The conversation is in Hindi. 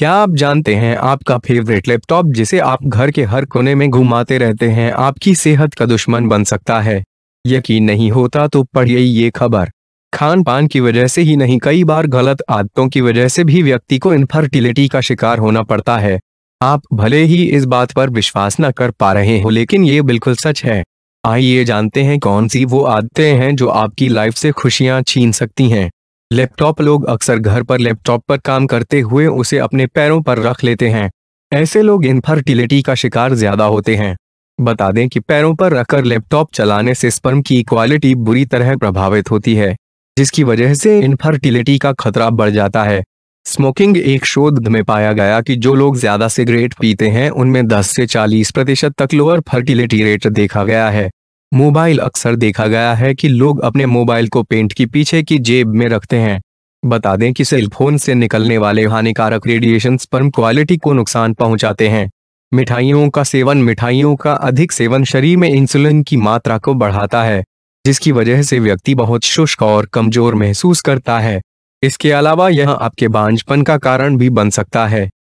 क्या आप जानते हैं आपका फेवरेट लैपटॉप जिसे आप घर के हर कोने में घुमाते रहते हैं आपकी सेहत का दुश्मन बन सकता है यकीन नहीं होता तो पढ़िए ये खबर खान पान की वजह से ही नहीं कई बार गलत आदतों की वजह से भी व्यक्ति को इनफर्टिलिटी का शिकार होना पड़ता है आप भले ही इस बात पर विश्वास न कर पा रहे हो लेकिन ये बिल्कुल सच है आइए जानते हैं कौन सी वो आदतें हैं जो आपकी लाइफ से खुशियां छीन सकती हैं लैपटॉप लोग अक्सर घर पर लैपटॉप पर काम करते हुए उसे अपने पैरों पर रख लेते हैं ऐसे लोग इनफर्टिलिटी का शिकार ज्यादा होते हैं बता दें कि पैरों पर रखकर लैपटॉप चलाने से स्पर्म की क्वालिटी बुरी तरह प्रभावित होती है जिसकी वजह से इनफर्टिलिटी का खतरा बढ़ जाता है स्मोकिंग एक शोध में पाया गया कि जो लोग ज्यादा सिगरेट पीते हैं उनमें 10 से 40 प्रतिशत तक लोअर फर्टिलिटी रेट देखा गया है मोबाइल अक्सर देखा गया है कि लोग अपने मोबाइल को पेंट की पीछे की जेब में रखते हैं बता दें कि सेलफोन से निकलने वाले हानिकारक रेडिएशन स्पर्म क्वालिटी को नुकसान पहुंचाते हैं मिठाइयों का सेवन मिठाइयों का अधिक सेवन शरीर में इंसुलिन की मात्रा को बढ़ाता है जिसकी वजह से व्यक्ति बहुत शुष्क और कमजोर महसूस करता है इसके अलावा यह आपके बांझपन का कारण भी बन सकता है